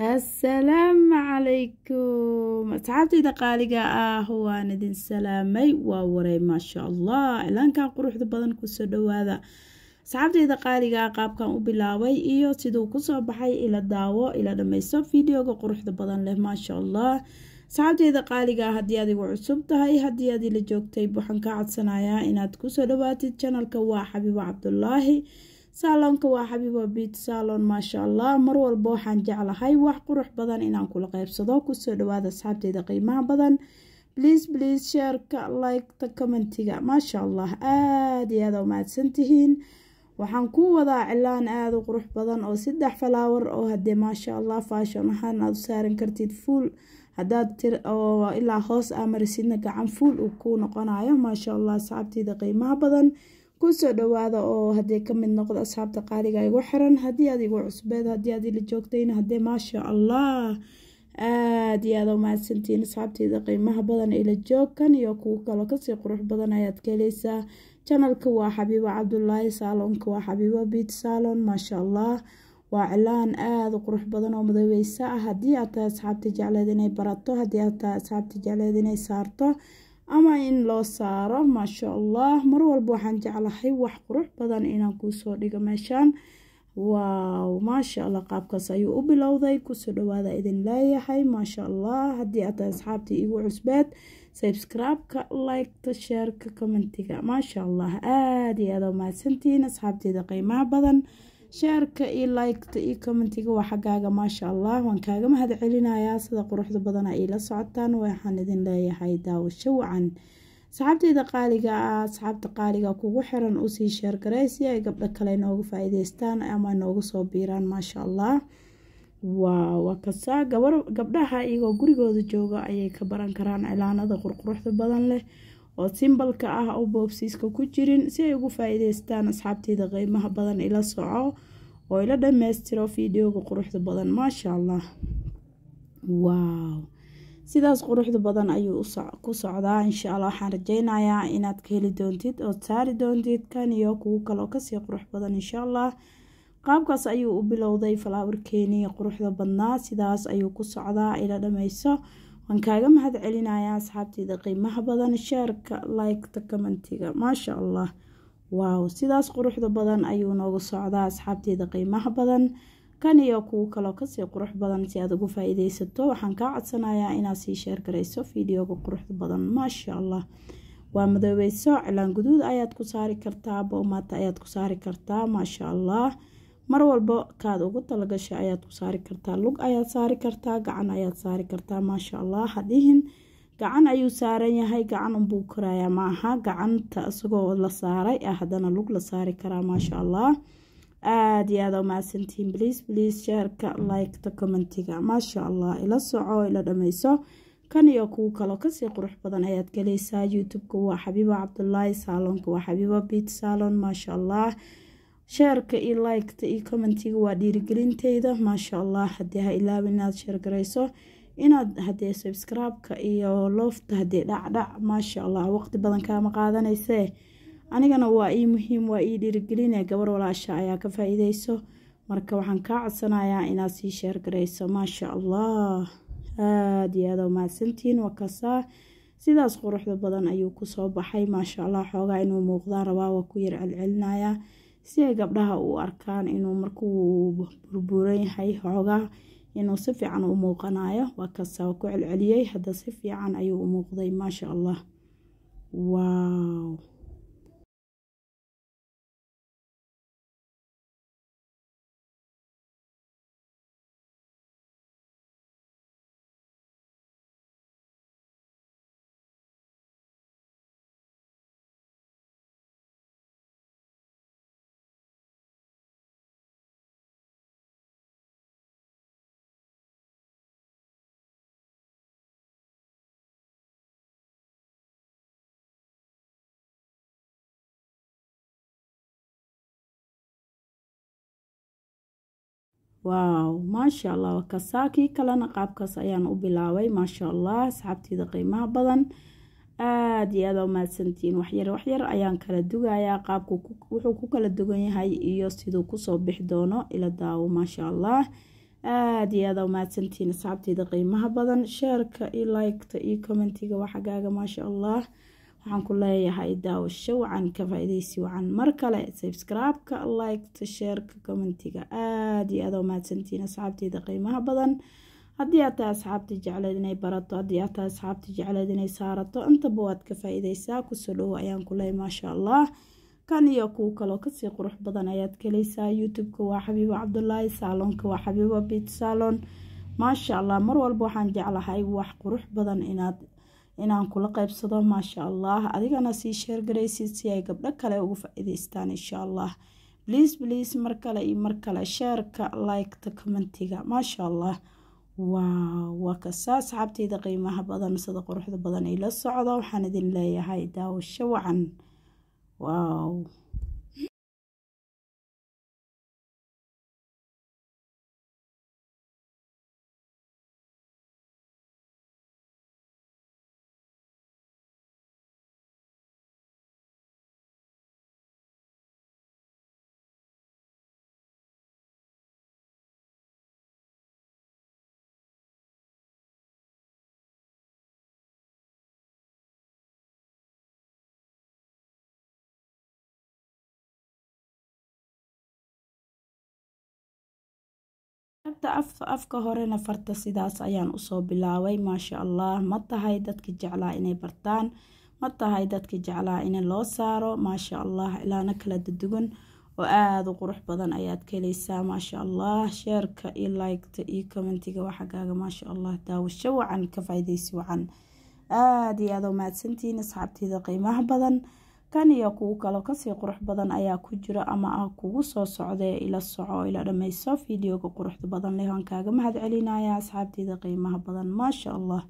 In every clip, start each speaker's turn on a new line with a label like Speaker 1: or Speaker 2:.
Speaker 1: assalaamu calaykum asxaabtayda qaaliga ah waan idin salaamay waa waray maasha allah ilaankan quruxda badan kusoo dhawaada asxaabtayda qaaliga ah qaabkan u bilaabay iyo siduu kusoo baxay ila daawo ila dhammayso videoga quruxda badan leh maasha allah saxaabteyda qaaliga ah haddii aad igu cusub tahay haddii aad ila joogtay waxaan kaa codsanayaa inaad kusoo dhawaatid janalka waa xabiibo cabdulaahi saaloonka waa xabiibo biit saalon maasha allah mar walba waxaan jeclahay wax qurux badan inaan kula qaybsado kusoo dhawaada asxaabteeda qiimaha badan bliis bliis sheerka liketa commentiga maasha allah aada iyo aada mahadsantihiin waxaan ku wadaa cilaan aada u qurux badan oo saddex falaawar oo hadee maasha allah faashon ahaan aada u saaran kartid fuul hadaad tir oo ilaa hoos amarisidna gacan fuul uu kuu noqonayo maasha allah asxaabteeda qiimaha badan kusoo dhawaada oo hadee kamid noqdo asxaabta qaaliga igu xiran hadii aad igu cusbeed haddii aad ila joogtayna haddee maasha allah aada iyo aada umahadsantihiin asxaabteyda qiimaha badan ila joogkan iyo kuwo kaloo kasii qurux badan ayaad ka heleysaa janalka waa xabiibo cabdulaahi saaloonka waa xabiibo biit saalon maasha allah waa cilaan aada u qurux badan oo madoweysa ah haddii aad tahay asxaabta jecleed inay barato haddii aad tahay asxaabta jecleed inay saarto ama in loo saaro maasha allah mar walba waxaan jeclahay wax qurux badan inaan kuusoo dhigo meeshaan waaw maasha allah qaabkaas ayuu u bilowday kusoo dhawaada idin leeyahay maasha allah haddii aad tahay asxaabtii igu cusbeed sabscribe-ka liketa sheerka commentiga maasha allah aada iyo aada mahadsantihiin asxaabteeda qiimaha badan sheerka io liketa io commentiga waa xaggaaga maasha allah waan kaaga mahad celinayaa sida quruxda badana iila socotaan waxaan idin leeyahay daawasho wacan asxaabteyda qaaliga ah asxaabta qaaliga kugu xiran usii sheergaray si ay gabdho kale nooga faa ama nooga soo biiraan maasha allah waa kasaa gabdhaha iyagoo gurigooda jooga ayay ka baran karaan cilaanada qurquruxda badan leh oo simbalka ah oo boobsiiska ku jirin si ay ugu faa-iideystaan asxaabteyda qiimaha badan ila soco oo ila dhammaystiro fiideoga quruxda badan maasha allah waaw sidaas quruxda badan ayuu ku socdaa insha allah waxaan rajeynayaa inaad ka heli doontid ood saari doontid kan iyo kuwo kaleo kasii qurux badan insha allah qaabkaas ayuu u bilowday falaawarkeenii quruxda badnaa sidaas ayuu ku socdaa ila dhammayso waan kaaga mahad celinayaa asxaabteyda qiimaha badan sheerka liketa commentiga maasha allah waaw sidaas quruxda badan ayuu noogu socdaa asxaabteyda qiimaha badan kan iyo kuu kaloo kasii qurux badan si aad ugu faa waxaan kaa codsanayaa inaad sii sheer garayso fideoga quruxda badan maasha allah waa madoobeyso cilaan guduud ayaad ku saari kartaa boomaata ayaad ku saari kartaa maasha allah mar walba kaad ugu talagashay ayaad ku saari kartaa lug ayaad saari kartaa gacan ayaad saari kartaa maasha allah hadihin gacan ayuu saaran yahay gacan unbuu korayaa maaha gacanta isagoo la saaray ah, haddana lug la saari karaa maasha allah aada iyo aada umahadsantiin bliis bliis sheerka liketa commentiga maasha allah ila soco ila dhameyso kan iyo kuwo kaloo kasii qurux badan ayaad galeysaa youtubeka waa xabiiba cabdulaahi saalonka waa xabiiba biit saalon maasha allah sheerka iyo laykta iyo commentiga waa dhiirigelinteyda maasha allah haddii ha ilaabin inaad sheergarayso inaad hadee sabskraibka iyo loofta hadee dhacdhac maasha allah waqti badan kaama qaadanaysee anigana waa ii muhiim waa ii dhiirigeline gabar walaasha ayaa ka faa marka waxaan kaa codsanayaa inaad sii sheergarayso maasha allah aada iyo aada mahadsantihiin waa sidaas quruxda badan ayuu kusoo baxay maasha allah xoogaa inuu muuqdaa rabaa waa ku yar celcelinayaa si ay gabdhaha u arkaan inuu markuu burburan yahay xoogaa inuu si fiican u muuqanayo waa kasaa ku celceliyey hadda si fiican ayuu u muuqday maasha allah wow waaw maasha allah waa kalena qaabkaas ayaan u bilaabay maasha allah asxaabteyda qiimaha badan aada iyo aada umaadsantiin waxyar waxyar ayaan kala dugayaa qaabku wuxuu ku kala dugan yahay iyo siduu kusoo bixi doono ila daawo maasha allah aada iyo aada umaadsantiin asxaabteyda qiimaha badan sheerka iyo laykta iyo commentiga waa xagaaga maasha allah waxaan ku leeyahay daawasho wacan ka faa wacan mar kale sabscribe-ka liketa sheerka commentiga aada iyo aada mahadsantiin asxaabteyda qiimaha badan haddii aad tahay asxaabta jecleed inay barato haddii aad tahay asxaabta jecleed inay saarato intaba waad ka faa-ideysaa kusoo dhowo ayaan ku leeyahy maashaa allah kan iyo kuwo kaloo kasii qurux badan ayaad kalaysaa youtube-ka waa xabiibo cabdulaahi saaloonka waa xabiibo bit saalon maasha allah mar walba waxaan jeclahay wax qurux badan inaad inaan kula qaybsado maasha allah adigana sii sheergaraysid si ay gabdho kale ugu faa insha allah bliis bliis mar kale iyo mar kale sheerka liketa commentiga maasha allah waa ka saas asxaabteyda qiimaha badan sida quruxda badan ay la socdo waxaan idin leeyahay daawasho wacan waw xagta af afka horena farta sidaas ayaan usoo bilaabay maasha allah ma tahay dadki jeclaa inay bartaan ma tahay dadki jeclaa in loo saaro maasha allah ilaana kala dadugan oo aada u qurux badan ayaad ka helaysaa maasha allah sheerka iyo liketa iyo commentiga waxagaaga maasha allah daawasho wacan ka faaideysi wacan aada iyo aadoo mahadsantihiin asxaabtiyda qiimaha badan kan iyo kuu kalo kasii qurux badan ayaa ku jira ama ah kugu soo socdee ila soco oo ila dhammayso fideoga quruxda badan leh aan kaaga mahad celinaya asxaabtiida qiimaha badan maasha allah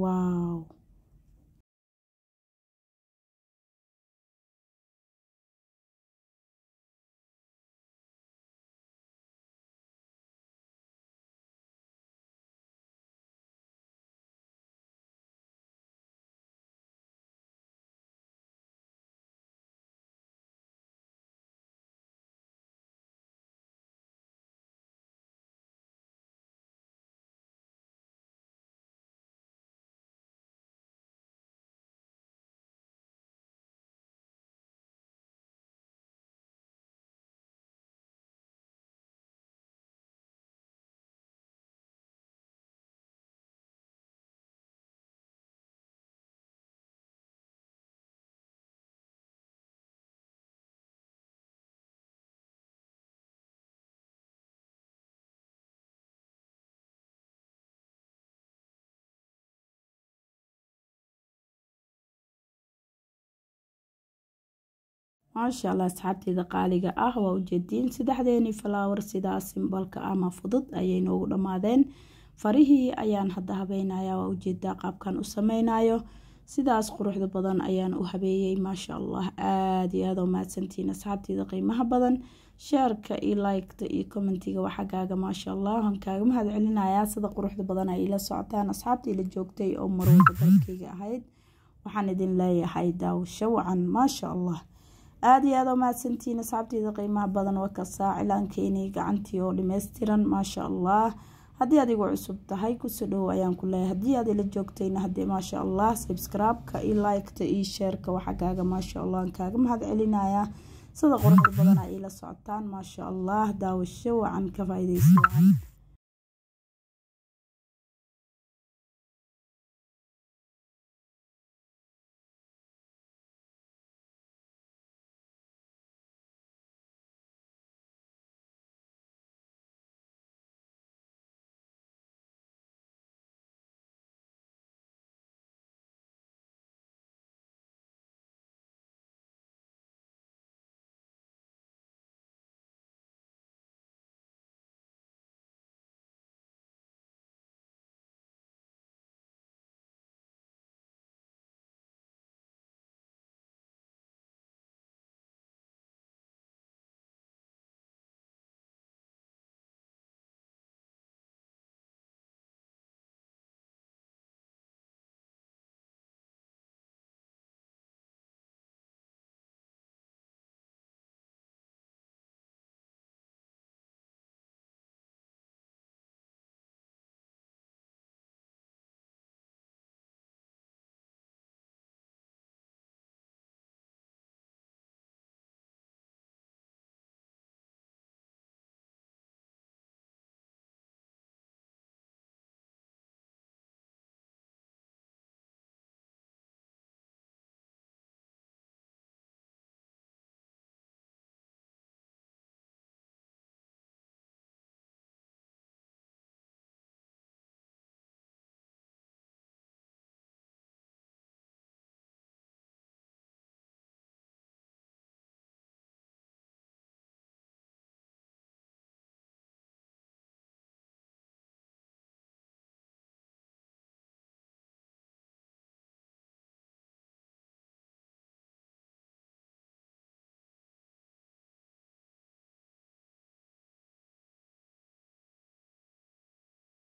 Speaker 1: waaw maasha allah asxaabteeda qaaliga ah waa ujeediin saddexdeenii falaawar sidaa simbalka ama fudud ayay noogu dhammaadeen farihii ayaan hadda habeynaya waa ujeedaa qaabkan u sameynayo sidaas quruxda badan ayaan u habeeyey maasha allah aada iyo aada u asxaabteeda qiimaha badan sheerka iyo liketa iyo commentiga waa maasha allah waxaan kaaga mahad celinayaa sida quruxda badan ay ila socotaan asxaabta la joogtay oo marwada dalkayga ahayd waxaan idin leeyahay daawasho wacan maasha allah aada iyo aada mahadsantiin asxaabteyda qiimaha badan waa kasaa cilaankeenii gacantii oo dhameystiran maasha allah haddii aad igu cusub tahay kusoo dhowow ayaan ku leehay haddii aad ila joogtayna hadee maasha allah sabscribe-ka iyo like-ta iyo sheerka waxaa kaaga maasha allah aan kaaga mahad celinaya sida qoraxda ay ila socotaan maasha allah daawasho wacan ka faa wacan